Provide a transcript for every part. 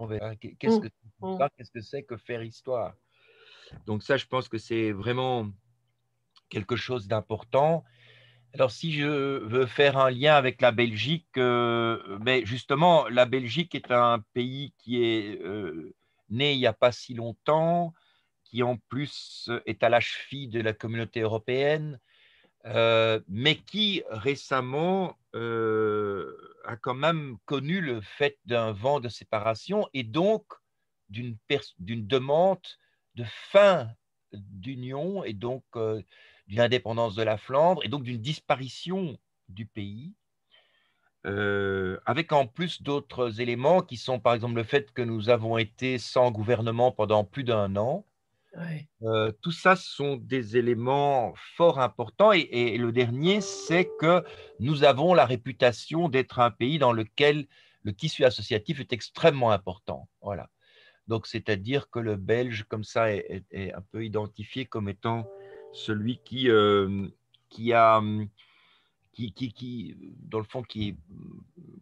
verra. Qu'est-ce mm. que mm. c'est Qu'est-ce que c'est que faire histoire Donc ça, je pense que c'est vraiment quelque chose d'important. Alors si je veux faire un lien avec la Belgique, euh, mais justement, la Belgique est un pays qui est euh, né il n'y a pas si longtemps, qui en plus est à la cheville de la communauté européenne, euh, mais qui récemment a quand même connu le fait d'un vent de séparation et donc d'une demande de fin d'union et donc euh, d'une indépendance de la Flandre et donc d'une disparition du pays, euh, avec en plus d'autres éléments qui sont par exemple le fait que nous avons été sans gouvernement pendant plus d'un an, euh, tout ça sont des éléments fort importants. Et, le dernier, c'est que nous avons la réputation d'être un pays dans lequel le tissu associatif est extrêmement important. Voilà. Donc, c'est-à-dire que le Belge, comme ça, est, un peu identifié comme étant celui qui, euh, qui a. Hum, qui, qui, dans le fond, qui,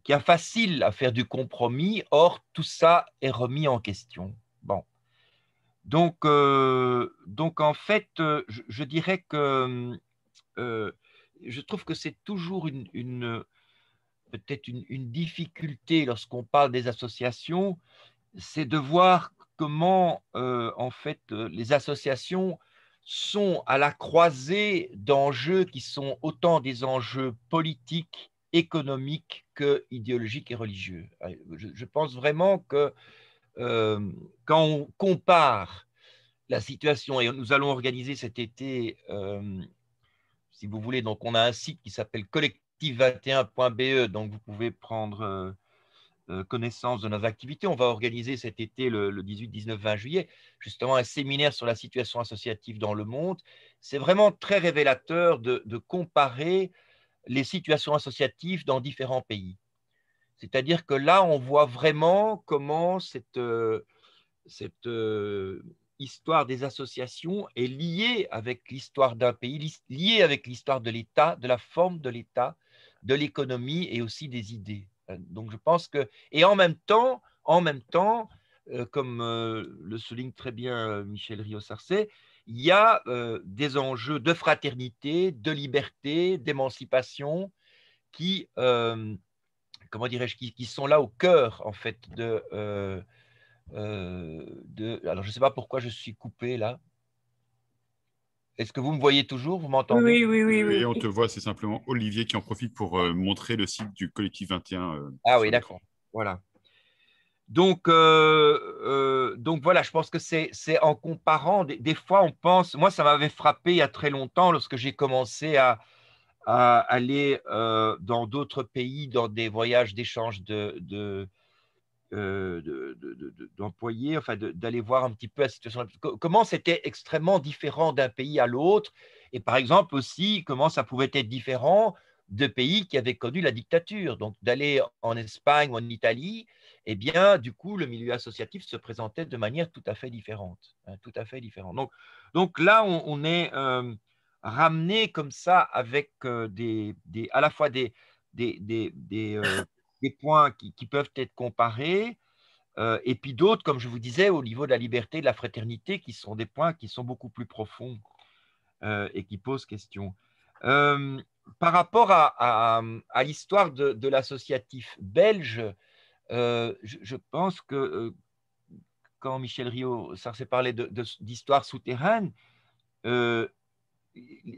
qui a facile à faire du compromis. Or, tout ça est remis en question. Bon. Donc, euh, donc en fait, euh, je, dirais que euh, je trouve que c'est toujours une, peut-être une, difficulté lorsqu'on parle des associations, c'est de voir comment en fait les associations sont à la croisée d'enjeux qui sont autant des enjeux politiques, économiques que idéologiques et religieux. je pense vraiment que euh, quand on compare la situation, et nous allons organiser cet été, euh, si vous voulez, donc on a un site qui s'appelle collectif21.be, donc vous pouvez prendre euh, connaissance de nos activités. On va organiser cet été, le, 18, 19, 20 juillet, justement un séminaire sur la situation associative dans le monde. C'est vraiment très révélateur de comparer les situations associatives dans différents pays. C'est-à-dire que là, on voit vraiment comment cette, euh, cette euh, histoire des associations est liée avec l'histoire d'un pays, liée avec l'histoire de l'État, de la forme de l'État, de l'économie et aussi des idées. Euh, donc je pense que et en même temps, en même temps, comme le souligne très bien Michel rio sarcé il y a des enjeux de fraternité, de liberté, d'émancipation qui comment dirais-je, qui, sont là au cœur, en fait, de, euh, euh, alors, je ne sais pas pourquoi je suis coupé là. Est-ce que vous me voyez toujours Vous m'entendez oui oui, oui, Et on te voit, c'est simplement Olivier qui en profite pour euh, montrer le site du collectif 21. ah oui, d'accord. Voilà. Donc, donc voilà, je pense que c'est en comparant. des, fois, on pense. Moi, ça m'avait frappé il y a très longtemps lorsque j'ai commencé à, à aller euh, dans d'autres pays, dans des voyages d'échange de, euh, d'employés, enfin d'aller voir un petit peu la situation, comment c'était extrêmement différent d'un pays à l'autre, et par exemple aussi comment ça pouvait être différent de pays qui avaient connu la dictature. Donc d'aller en Espagne ou en Italie, eh bien du coup le milieu associatif se présentait de manière tout à fait différente, hein, tout à fait différente. Donc, donc là on, est euh, ramener comme ça avec euh, des, à la fois des, des, euh, points qui, peuvent être comparés, euh, et puis d'autres, comme je vous disais, au niveau de la liberté, de la fraternité, qui sont des points qui sont beaucoup plus profonds et qui posent question. par rapport à, l'histoire de, l'associatif belge, je, pense que quand Michel Rio s'est parlé d'histoire souterraine,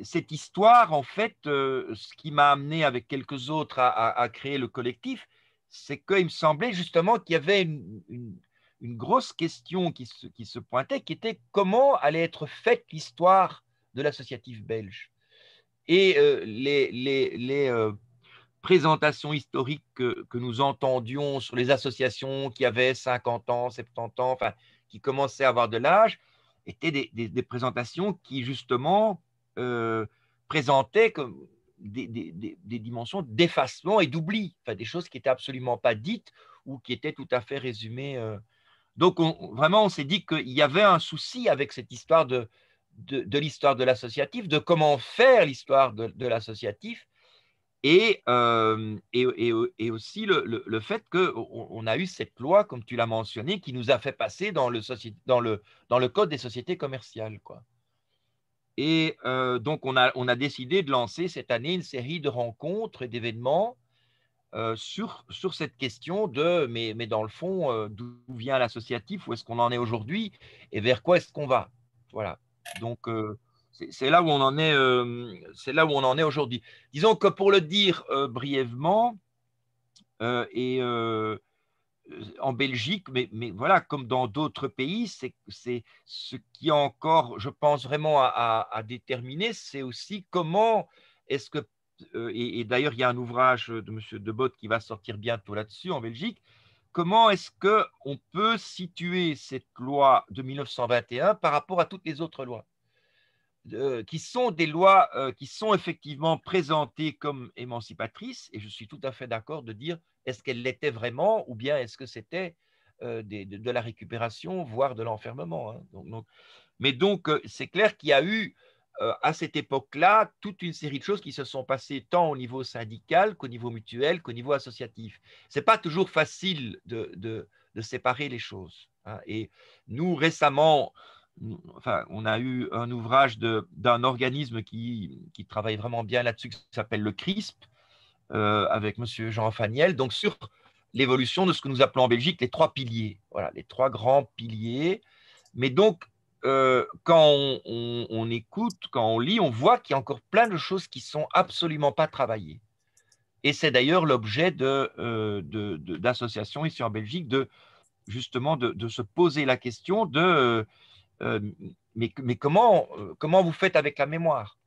cette histoire, en fait, euh, ce qui m'a amené avec quelques autres à, créer le collectif, c'est qu'il me semblait justement qu'il y avait une, grosse question qui se, pointait, qui était comment allait être faite l'histoire de l'associatif belge. Et euh, les, euh, présentations historiques que, nous entendions sur les associations qui avaient 50 ans, 70 ans, enfin, qui commençaient à avoir de l'âge, étaient des présentations qui justement euh, présentait comme des, dimensions d'effacement et d'oubli, enfin, des choses qui n'étaient absolument pas dites ou qui étaient tout à fait résumées. Euh. Donc on, vraiment, on s'est dit qu'il y avait un souci avec cette histoire de, de, l'histoire de l'associatif, de comment faire l'histoire de, l'associatif. Euh, et, et, aussi le, fait qu'on a eu cette loi, comme tu l'as mentionné, qui nous a fait passer dans le, dans le, dans le code des sociétés commerciales. Quoi. Et euh, donc, on a, on a, décidé de lancer cette année une série de rencontres et d'événements euh, sur, sur, cette question de, mais, mais dans le fond, euh, d'où vient l'associatif, où est-ce qu'on en est aujourd'hui et vers quoi est-ce qu'on va. Voilà. Donc, c'est là où on en est, c'est là où on en est aujourd'hui. Disons que pour le dire brièvement, et en Belgique, mais, voilà, comme dans d'autres pays, c'est ce qui a encore, je pense vraiment à, déterminer, c'est aussi comment est-ce que, euh, et, d'ailleurs il y a un ouvrage de M. Debot qui va sortir bientôt là-dessus en Belgique, comment est-ce qu'on on peut situer cette loi de 1921 par rapport à toutes les autres lois euh, qui sont des lois euh, qui sont effectivement présentées comme émancipatrices, et je suis tout à fait d'accord de dire est-ce qu'elles l'étaient vraiment ou bien est-ce que c'était euh, de, la récupération, voire de l'enfermement. Hein. Donc, mais donc, c'est clair qu'il y a eu à cette époque-là toute une série de choses qui se sont passées tant au niveau syndical qu'au niveau mutuel qu'au niveau associatif. Ce n'est pas toujours facile de, de, de, séparer les choses. Hein. Et nous, récemment, enfin, on a eu un ouvrage d'un organisme qui, travaille vraiment bien là-dessus, qui s'appelle le CRISP, euh, avec M. Jean Faniel, donc sur l'évolution de ce que nous appelons en Belgique les trois piliers, voilà, les trois grands piliers. Mais donc, euh, quand on, écoute, quand on lit, on voit qu'il y a encore plein de choses qui sont absolument pas travaillées. Et c'est d'ailleurs l'objet euh, d'associations ici en Belgique de justement de se poser la question de euh, mais, euh, comment, vous faites avec la mémoire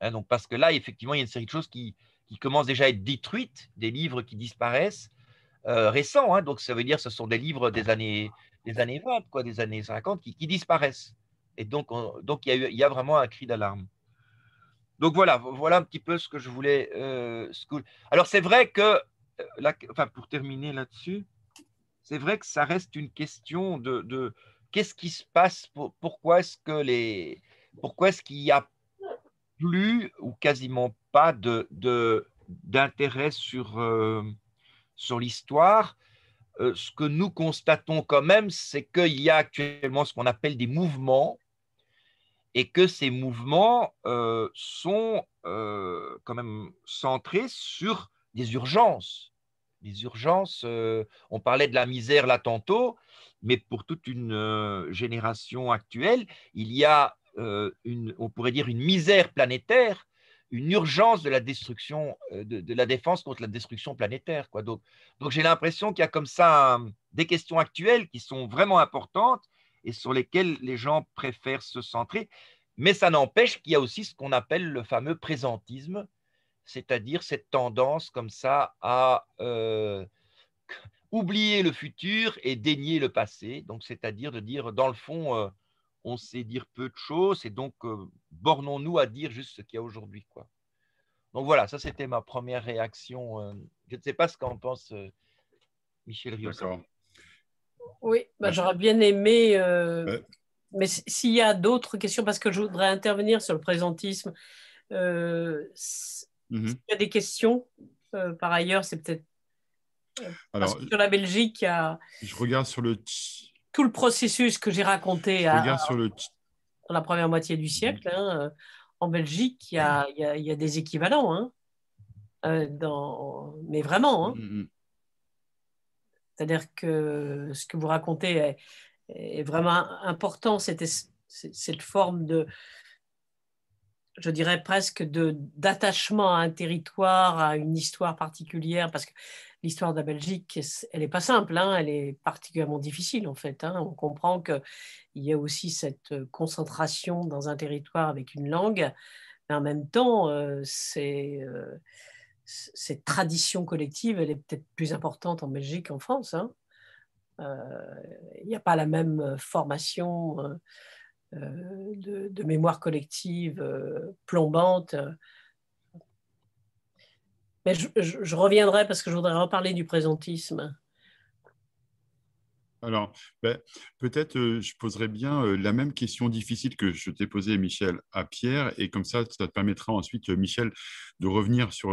hein, donc, Parce que là, effectivement, il y a une série de choses qui, commencent déjà à être détruites, des livres qui disparaissent euh, récents. Hein. donc, ça veut dire que ce sont des livres des années, des années 20, quoi, des années 50, qui, disparaissent. Et donc, donc il, y a vraiment un cri d'alarme. Donc voilà, voilà un petit peu ce que je voulais. Alors c'est vrai que, enfin pour terminer là-dessus, c'est vrai que ça reste une question de, qu'est-ce qui se passe Pourquoi est-ce que les pourquoi est-ce qu'il n'y a plus ou quasiment pas de d'intérêt sur euh, l'histoire euh, Ce que nous constatons quand même, c'est qu'il y a actuellement ce qu'on appelle des mouvements et que ces mouvements euh, sont quand même centrés sur des urgences les urgences, euh, on parlait de la misère là tantôt, mais pour toute une euh, génération actuelle, il y a euh, une, on pourrait dire une misère planétaire, une urgence de la destruction, de, la défense contre la destruction planétaire. Quoi. Donc, donc j'ai l'impression qu'il y a comme ça des questions actuelles qui sont vraiment importantes et sur lesquelles les gens préfèrent se centrer. Mais ça n'empêche qu'il y a aussi ce qu'on appelle le fameux présentisme, c'est-à-dire cette tendance comme ça à euh, oublier le futur et dénier le passé, donc c'est-à-dire de dire dans le fond, euh, on sait dire peu de choses et donc euh, bornons-nous à dire juste ce qu'il y a aujourd'hui. Quoi. Donc voilà, ça c'était ma première réaction. je ne sais pas ce qu'en pense Michel Rios. Oui, bah, j'aurais bien aimé mais s'il y a d'autres questions, parce que je voudrais intervenir sur le présentisme, Mmh il y a des questions, euh, par ailleurs, c'est peut-être. Euh, parce que sur la Belgique, a... je regarde sur le tout le processus que j'ai raconté à... sur le... dans la première moitié du siècle. Hein, euh, en Belgique, il y a, mmh des équivalents, hein, dans... mais vraiment. Hein. Mmh C'est-à-dire que ce que vous racontez est, vraiment important, cette forme de, je dirais presque d'attachement à un territoire, à une histoire particulière, parce que l'histoire de la Belgique, elle n'est pas simple, hein, elle est particulièrement difficile en fait. Hein. On comprend qu'il y a aussi cette euh, concentration dans un territoire avec une langue, mais en même temps, euh, euh, cette tradition collective, elle est peut-être plus importante en Belgique qu'en France. Hein. Il n'y a pas la même formation. Euh, de, mémoire collective euh, plombante. Mais je, reviendrai parce que je voudrais reparler du présentisme. Alors, ben, peut-être euh, je poserai bien la même question difficile que je t'ai posée, Michel, à Pierre, et comme ça, ça te permettra ensuite, Michel, de revenir sur,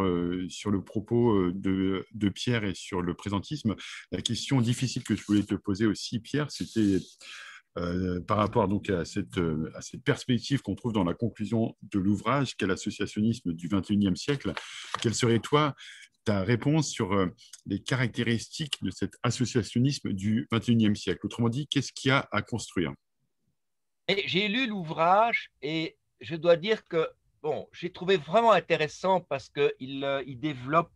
sur le propos de, de, Pierre et sur le présentisme. La question difficile que je voulais te poser aussi, Pierre, c'était euh, par rapport donc euh, à cette, perspective qu'on trouve dans la conclusion de l'ouvrage qu'est associationnisme du XXIe siècle, quelle serait toi ta réponse sur euh, les caractéristiques de cet associationnisme du XXIe siècle Autrement dit, qu'est-ce qu'il y a à construire J'ai lu l'ouvrage et je dois dire que bon, j'ai trouvé vraiment intéressant parce qu'il il développe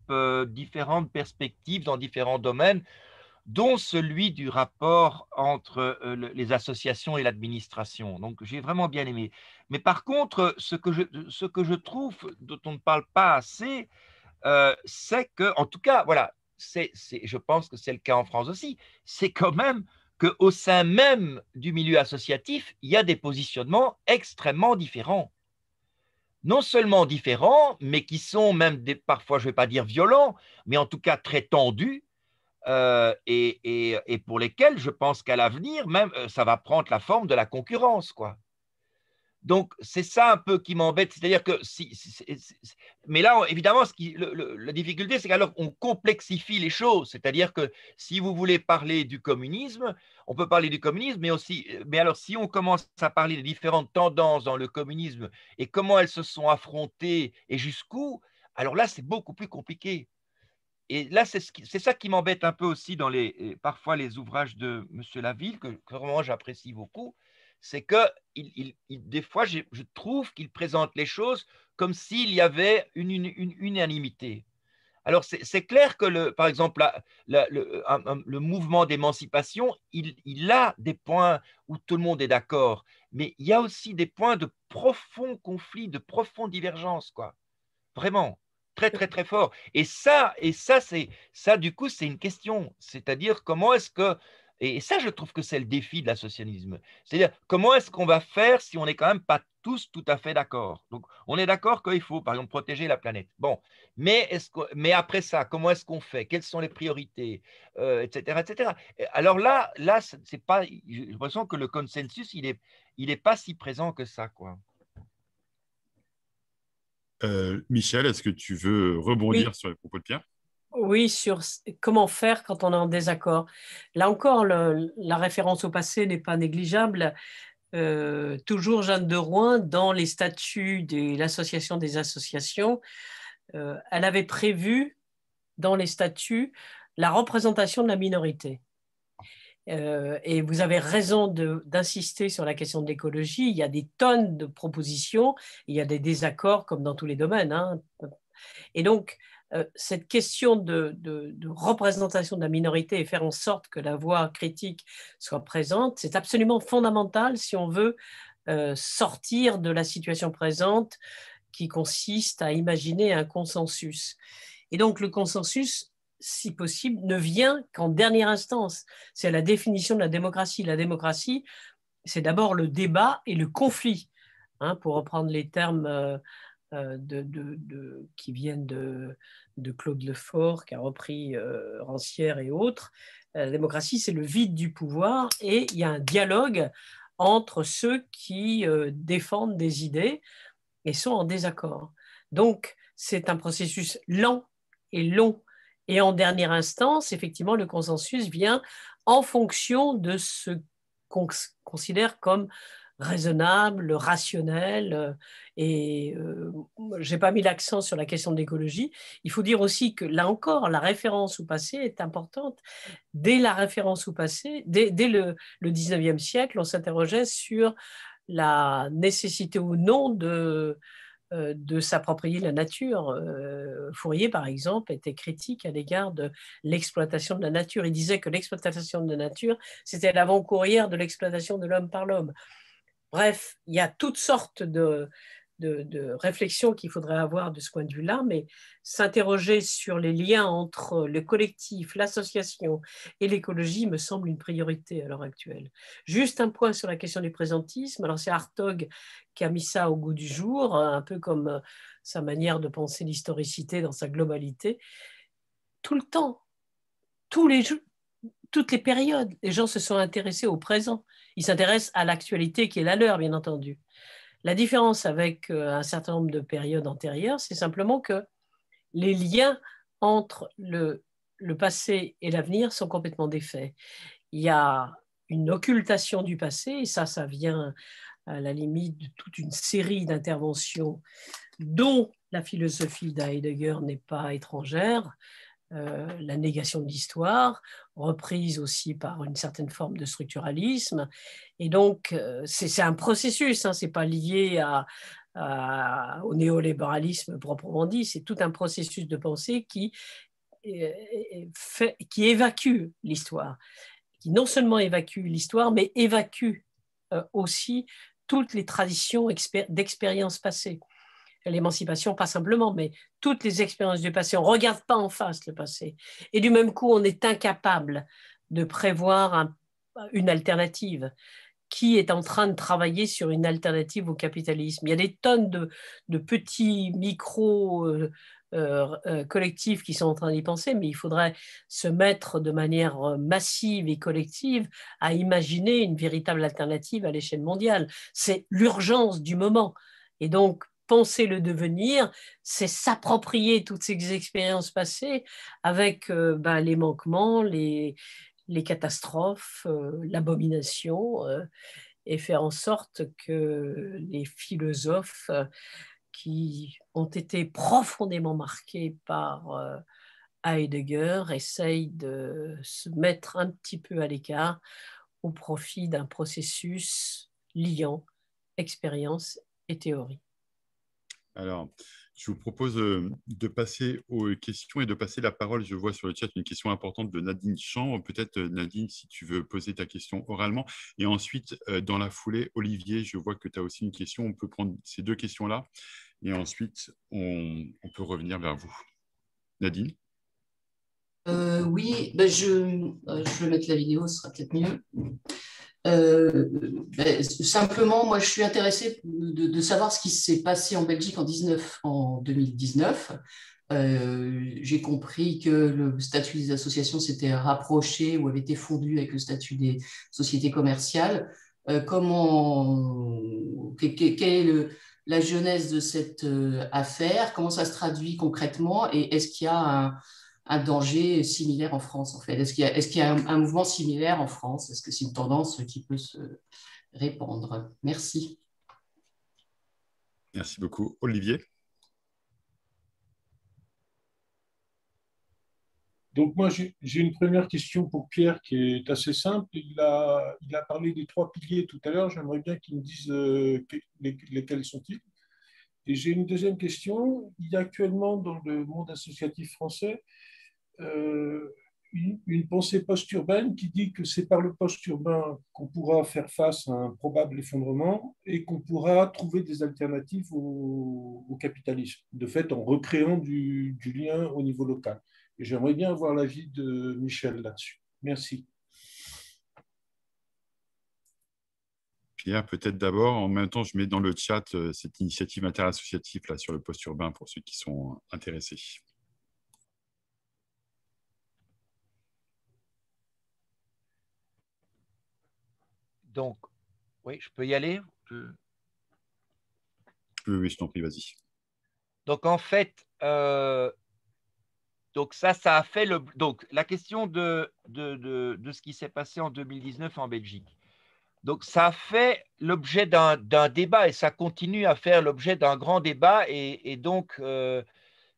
différentes perspectives dans différents domaines dont celui du rapport entre euh, les associations et l'administration. Donc j'ai vraiment bien aimé. Mais par contre, ce que je, trouve dont on ne parle pas assez, euh, c'est que, en tout cas, voilà, c'est, je pense que c'est le cas en France aussi, c'est quand même qu'au sein même du milieu associatif, il y a des positionnements extrêmement différents. Non seulement différents, mais qui sont même parfois, je ne vais pas dire violents, mais en tout cas très tendus euh, et, pour lesquels je pense qu'à l'avenir, même, euh, ça va prendre la forme de la concurrence, quoi. Donc, c'est ça un peu qui m'embête. C'est-à-dire que si, Mais là, évidemment, la difficulté, c'est qu'alors on complexifie les choses. C'est-à-dire que si vous voulez parler du communisme, on peut parler du communisme, mais aussi. Euh, mais alors, si on commence à parler des différentes tendances dans le communisme et comment elles se sont affrontées et jusqu'où, alors là, c'est beaucoup plus compliqué et là, c'est ça qui m'embête un peu aussi dans les, parfois les ouvrages de M. Laville, que, vraiment j'apprécie beaucoup, c'est que des fois, je, trouve qu'il présente les choses comme s'il y avait une, unanimité. Alors, c'est clair que, le, par exemple, le, mouvement d'émancipation, il, il, a des points où tout le monde est d'accord, mais il y a aussi des points de profond conflit, de profonde divergence, quoi. Vraiment très très très fort. Et ça, et ça, c'est ça du coup, c'est une question. C'est-à-dire comment est-ce que et ça, je trouve que c'est le défi de socialisme C'est-à-dire, comment est-ce qu'on va faire si on n'est quand même pas tous tout à fait d'accord Donc, on est d'accord qu'il faut, par exemple, protéger la planète. Bon, mais, est-ce que, mais après ça, comment est-ce qu'on fait Quelles sont les priorités Etc. Euh, etc. Alors là, là c'est pas, j'ai l'impression que le consensus, il n'est il est pas si présent que ça. quoi. Euh, Michel, est-ce que tu veux rebondir sur les propos de Pierre Oui, sur comment faire quand on est en désaccord. Là encore, la référence au passé n'est pas négligeable. Euh, toujours Jeanne de Rouen, dans les statuts de l'Association des associations, euh, elle avait prévu dans les statuts la représentation de la minorité. Euh, et vous avez raison d'insister sur la question de l'écologie. Il y a des tonnes de propositions, il y a des désaccords comme dans tous les domaines. Hein. Et donc, euh, cette question de, représentation de la minorité et faire en sorte que la voix critique soit présente, c'est absolument fondamental si on veut euh, sortir de la situation présente qui consiste à imaginer un consensus. Et donc le consensus, si possible, ne vient qu'en dernière instance. C'est la définition de la démocratie. La démocratie, c'est d'abord le débat et le conflit, hein, pour reprendre les termes euh, euh, de, qui viennent de, Claude Lefort, qui a repris euh, Rancière et autres. La démocratie, c'est le vide du pouvoir et il y a un dialogue entre ceux qui défendent des idées et sont en désaccord. Donc, c'est un processus lent et long et en dernière instance, effectivement, le consensus vient en fonction de ce qu'on considère comme raisonnable, rationnel. Euh, et euh, j'ai je n'ai pas mis l'accent sur la question de l'écologie. Il faut dire aussi que là encore, la référence au passé est importante. Dès la référence au passé, dès, le, le 19e siècle, on s'interrogeait sur la nécessité ou non de euh, de s'approprier la nature. Euh, Fourier, par exemple, était critique à l'égard de l'exploitation de la nature. Il disait que l'exploitation de la nature, c'était l'avant-courrière de l'exploitation de l'homme par l'homme. Bref, il y a toutes sortes de, de, réflexion qu'il faudrait avoir de ce point de vue-là, mais s'interroger sur les liens entre le collectif, l'association et l'écologie me semble une priorité à l'heure actuelle. Juste un point sur la question du présentisme. Alors c'est Hartog qui a mis ça au goût du jour, hein, un peu comme euh, sa manière de penser l'historicité dans sa globalité. Tout le temps, tous les toutes les périodes, les gens se sont intéressés au présent. Ils s'intéressent à l'actualité qui est la leur, bien entendu. La différence avec euh, un certain nombre de périodes antérieures, c'est simplement que les liens entre le, passé et l'avenir sont complètement défaits. Il y a une occultation du passé, et ça, ça vient à la limite de toute une série d'interventions dont la philosophie d'Heidegger n'est pas étrangère. Euh, la négation de l'histoire, reprise aussi par une certaine forme de structuralisme. Et donc, euh, c'est un processus, hein, ce n'est pas lié au néolibéralisme proprement dit, c'est tout un processus de pensée qui, euh, qui évacue l'histoire, qui non seulement évacue l'histoire, mais évacue aussi toutes les traditions d'expérience passée l'émancipation, pas simplement, mais toutes les expériences du passé. On ne regarde pas en face le passé. Et du même coup, on est incapable de prévoir une alternative. Qui est en train de travailler sur une alternative au capitalisme Il y a des tonnes de, petits micro... Euh, euh, euh, collectifs qui sont en train d'y penser, mais il faudrait se mettre de manière massive et collective à imaginer une véritable alternative à l'échelle mondiale. C'est l'urgence du moment. Et donc, penser le devenir, c'est s'approprier toutes ces expériences passées avec euh, ben, les manquements, les, catastrophes, euh, l'abomination, euh, et faire en sorte que les philosophes qui ont été profondément marqués par Heidegger essayent de se mettre un petit peu à l'écart au profit d'un processus liant expérience et théorie. Alors, je vous propose euh, de passer aux questions et de passer la parole. Je vois sur le chat une question importante de Nadine champ, Peut-être, euh, Nadine, si tu veux poser ta question oralement. Et ensuite, euh, dans la foulée, Olivier, je vois que tu as aussi une question. On peut prendre ces deux questions-là. Et ensuite, on, peut revenir vers vous. Nadine Oui, ben, je, je, vais mettre la vidéo, ce sera peut-être mieux. Euh, ben, simplement, moi, je suis intéressée de, savoir ce qui s'est passé en Belgique en, 19, en 2019. Euh, j'ai compris que le statut des associations s'était rapproché ou avait été fondu avec le statut des sociétés commerciales. Euh, comment, quelle est la genèse de cette affaire Comment ça se traduit concrètement Et est-ce qu'il y a un, un danger similaire en France, en fait Est-ce qu'il y a, est-ce qu'il un, mouvement similaire en France Est-ce que c'est une tendance qui peut se répandre Merci. Merci beaucoup. Olivier Donc moi, j'ai une première question pour Pierre qui est assez simple. Il a, parlé des trois piliers tout à l'heure. J'aimerais bien qu'il me dise euh, lesquels sont-ils. Et j'ai une deuxième question. Il y a actuellement dans le monde associatif français euh, une, pensée post-urbaine qui dit que c'est par le post-urbain qu'on pourra faire face à un probable effondrement et qu'on pourra trouver des alternatives au, capitalisme, de fait en recréant du, lien au niveau local. Et j'aimerais bien avoir l'avis de Michel là-dessus. Merci. Pierre, peut-être d'abord, en même temps, je mets dans le chat euh, cette initiative interassociative là, sur le post-urbain pour ceux qui sont intéressés. Donc, oui, je peux y aller Oui, je t'en prie, vas-y. Donc, en fait, euh, donc ça, ça a fait le. Donc, la question de, de, ce qui s'est passé en 2019 en Belgique. Donc, ça a fait l'objet d'un débat et ça continue à faire l'objet d'un grand débat. Et, donc, euh,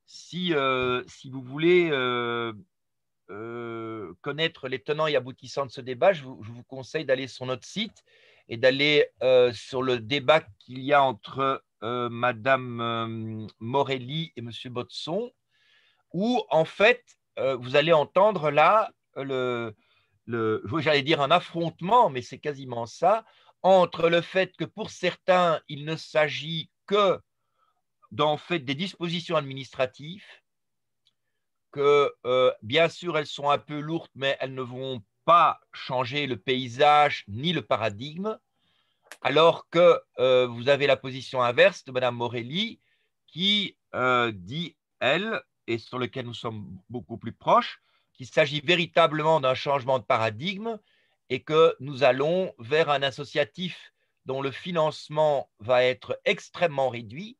si, euh, si vous voulez, euh, connaître les tenants et aboutissants de ce débat, je vous, conseille d'aller sur notre site et d'aller euh, sur le débat qu'il y a entre euh, Madame Morelli et Monsieur Botson, où en fait vous allez entendre là le j'allais dire un affrontement, mais c'est quasiment ça, entre le fait que pour certains il ne s'agit que d'en fait des dispositions administratives que euh, bien sûr elles sont un peu lourdes, mais elles ne vont pas changer le paysage ni le paradigme, alors que euh, vous avez la position inverse de Madame Morelli qui euh, dit, elle, et sur lequel nous sommes beaucoup plus proches, qu'il s'agit véritablement d'un changement de paradigme et que nous allons vers un associatif dont le financement va être extrêmement réduit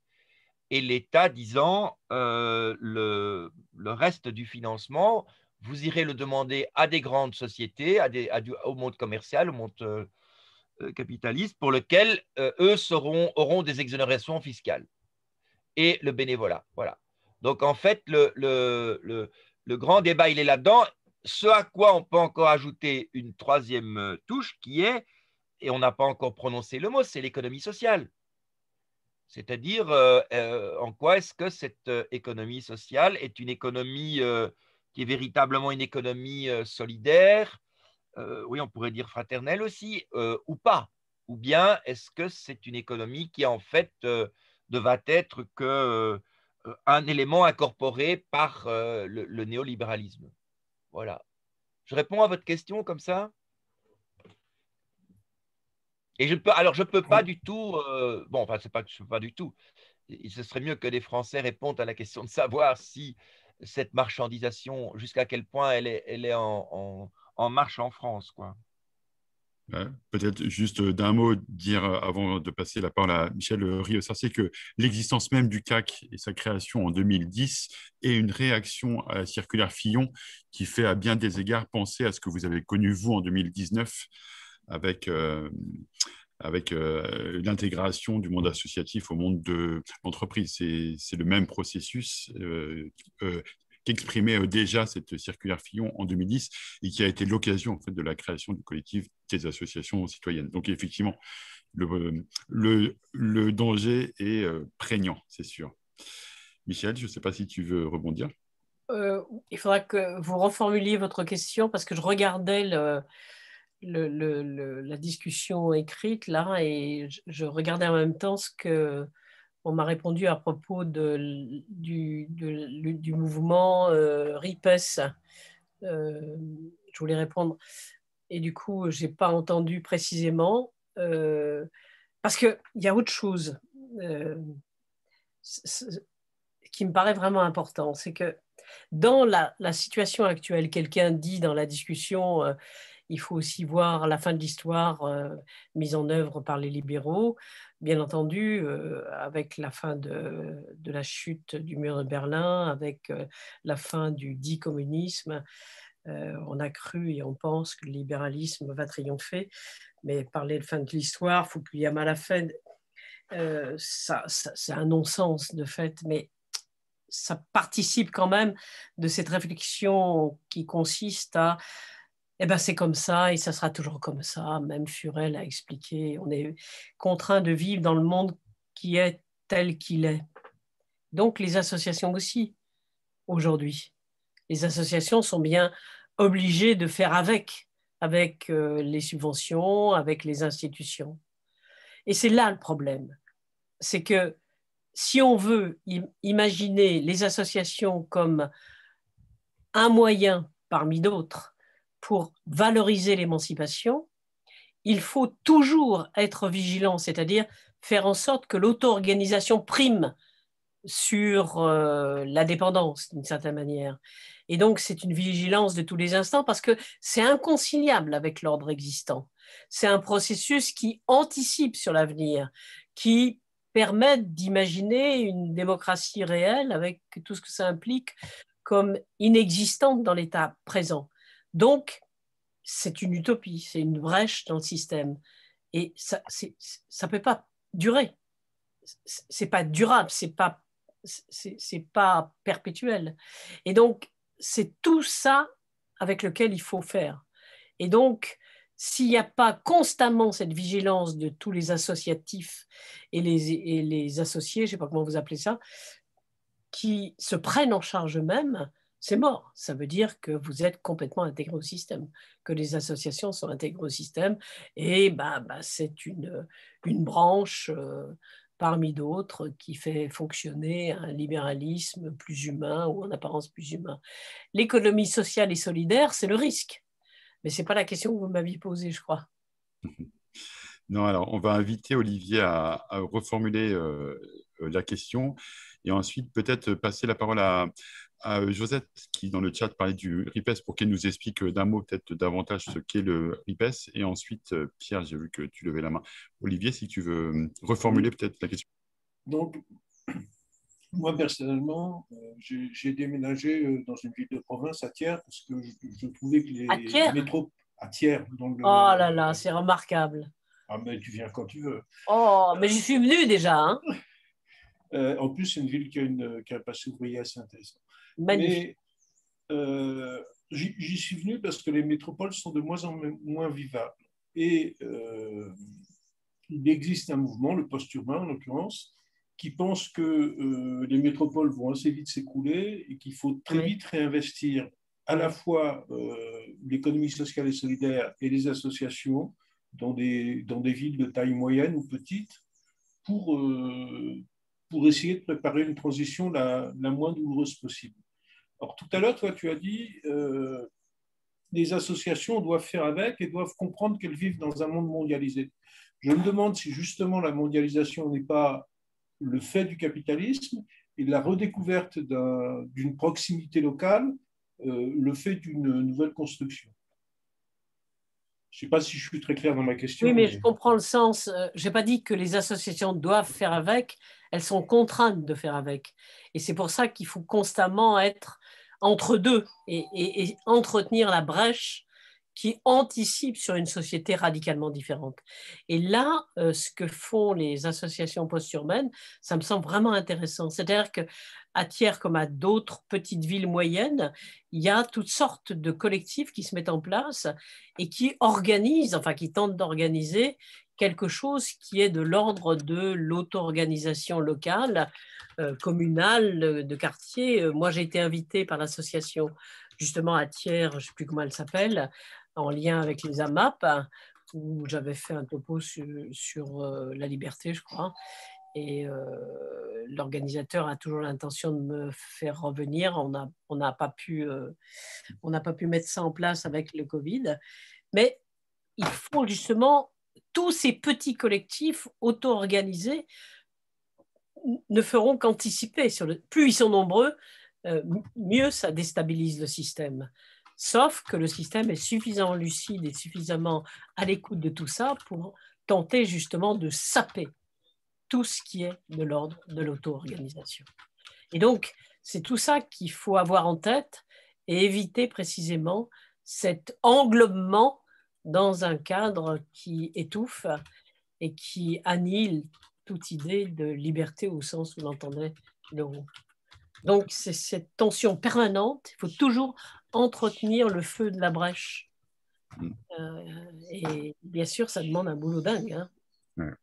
et l'État disant euh, le, reste du financement, vous irez le demander à des grandes sociétés, au monde commercial, au monde euh, euh, capitaliste, pour lequel eux auront des exonérations fiscales et le bénévolat. Voilà. Donc en fait, le grand débat, il est là-dedans. Ce à quoi on peut encore ajouter une troisième touche qui est, et on n'a pas encore prononcé le mot, c'est l'économie sociale. C'est-à-dire euh, euh, en quoi est-ce que cette euh, économie sociale est une économie qui est véritablement une économie solidaire, oui on pourrait dire fraternelle aussi, ou pas Ou bien est-ce que c'est une économie qui en fait ne va être que un élément incorporé par le néolibéralisme Voilà. Je réponds à votre question comme ça alors, je euh, ne peux pas du tout. bon, enfin, c'est pas, pas du tout. ce serait mieux que les Français répondent à la question de savoir si cette marchandisation, jusqu'à quel point elle est, en, marche en France, quoi. Peut-être juste euh, d'un mot dire euh, avant de passer la parole à Michel c'est que l'existence même du CAC et sa création en 2010 est une réaction à la circulaire Fillon qui fait à bien des égards penser à ce que vous avez connu vous en 2019 avec euh, avec l'intégration euh, du monde associatif au monde de l'entreprise. C'est le même processus euh, qu'exprimait déjà cette circulaire Fillon en 2010 et qui a été l'occasion en fait, de la création du collectif des associations citoyennes. Donc effectivement, le, le, le danger est prégnant, c'est sûr. Michel, je ne sais pas si tu veux rebondir. il faudra que vous reformuliez votre question parce que je regardais le, le, la discussion écrite là et je, regardais en même temps ce que on m'a répondu à propos de, du, du, mouvement euh, RIPES. Euh, je voulais répondre et du coup, je n'ai pas entendu précisément euh, parce qu'il y a autre chose euh, qui me paraît vraiment important, c'est que dans la, la situation actuelle, quelqu'un dit dans la discussion il faut aussi voir la fin de l'histoire euh, mise en œuvre par les libéraux, bien entendu, euh, avec la fin de, la chute du mur de Berlin, avec euh, la fin du dit communisme. on a cru et on pense que le libéralisme va triompher, mais parler de fin de l'histoire, faut Fukuyama l'a fin, ça, ça c'est un non-sens de fait, mais ça participe quand même de cette réflexion qui consiste à eh ben c'est comme ça et ça sera toujours comme ça. Même Furel a expliqué, on est contraint de vivre dans le monde qui est tel qu'il est. Donc les associations aussi, aujourd'hui. Les associations sont bien obligées de faire avec, avec euh, les subventions, avec les institutions. Et c'est là le problème. C'est que si on veut imaginer les associations comme un moyen parmi d'autres pour valoriser l'émancipation, il faut toujours être vigilant, c'est-à-dire faire en sorte que l'auto-organisation prime sur euh, la dépendance d'une certaine manière. Et donc c'est une vigilance de tous les instants parce que c'est inconciliable avec l'ordre existant. C'est un processus qui anticipe sur l'avenir, qui permet d'imaginer une démocratie réelle avec tout ce que ça implique comme inexistante dans l'état présent. Donc, c'est une utopie, c'est une brèche dans le système. Et ça ne peut pas durer. n'est pas durable, c'est pas pas perpétuel. Et donc, c'est tout ça avec lequel il faut faire. Et donc, s'il n'y a pas constamment cette vigilance de tous les associatifs et les, et les associés, je ne sais pas comment vous appelez ça, qui se prennent en charge eux-mêmes, c'est mort. Ça veut dire que vous êtes complètement intégré au système, que les associations sont intégrées au système, et bah, bah c'est une, une branche euh, parmi d'autres qui fait fonctionner un libéralisme plus humain ou en apparence plus humain. L'économie sociale et solidaire, c'est le risque. Mais ce n'est pas la question que vous m'aviez posée, je crois. Non, alors on va inviter Olivier à, reformuler euh, la question et ensuite peut-être passer la parole à, euh, Josette qui, dans le chat, parlait du RIPES pour qu'elle nous explique euh, d'un mot peut-être davantage ce qu'est le RIPES. Et ensuite, euh, Pierre, j'ai vu que tu levais la main. Olivier, si tu veux reformuler peut-être la question. Donc, moi, personnellement, j'ai déménagé dans une ville de province à Thiers parce que je, trouvais que les à à Thiers. Oh là là, c'est remarquable. Ah, mais tu viens quand tu veux. Oh, mais j'y suis venu déjà. Hein. en plus, c'est une ville qui a, une, qui a un passé ouvrier assez mais euh, j'y suis venu parce que les métropoles sont de moins en moins vivables. Et euh, il existe un mouvement, le post-urbain en l'occurrence, qui pense que euh, les métropoles vont assez vite s'écouler et qu'il faut très vite réinvestir à la fois l'économie sociale et solidaire et les associations dans des, villes de taille moyenne ou petite pour, essayer de préparer une transition la moins douloureuse possible. Alors tout à l'heure, toi, tu as dit, que euh, les associations doivent faire avec et doivent comprendre qu'elles vivent dans un monde mondialisé. Je me demande si justement la mondialisation n'est pas le fait du capitalisme et la redécouverte d'une proximité locale, euh, le fait d'une nouvelle construction. Je ne sais pas si je suis très clair dans ma question. Oui, mais, je comprends le sens. Euh, je n'ai pas dit que les associations doivent faire avec, elles sont contraintes de faire avec. Et c'est pour ça qu'il faut constamment être entre deux et entretenir la brèche qui anticipent sur une société radicalement différente. Et là, euh, ce que font les associations post-urbaines, ça me semble vraiment intéressant. C'est-à-dire que à Thiers comme à d'autres petites villes moyennes, il y a toutes sortes de collectifs qui se mettent en place et qui organisent, enfin qui tentent d'organiser quelque chose qui est de l'ordre de l'auto-organisation locale, euh, communale, euh, de quartier. Moi, j'ai été invitée par l'association justement à Thiers, je ne sais plus comment elle s'appelle, en lien avec les AMAP, où j'avais fait un topo sur, euh, la liberté, je crois. Et euh, l'organisateur a toujours l'intention de me faire revenir. On n'a on pas, pu, euh, pas pu mettre ça en place avec le Covid. Mais il faut justement tous ces petits collectifs auto-organisés ne feront qu'anticiper. Plus ils sont nombreux, mieux ça déstabilise le système. Sauf que le système est suffisamment lucide et suffisamment à l'écoute de tout ça pour tenter justement de saper tout ce qui est de l'ordre de l'auto-organisation. Et donc, c'est tout ça qu'il faut avoir en tête et éviter précisément cet englobement dans un cadre qui étouffe et qui annihile toute idée de liberté au sens où l'entendait Leroux. Donc, c'est cette tension permanente. Il faut toujours entretenir le feu de la brèche. Mm. Euh, et bien sûr, ça demande un boulot dingue. Hein.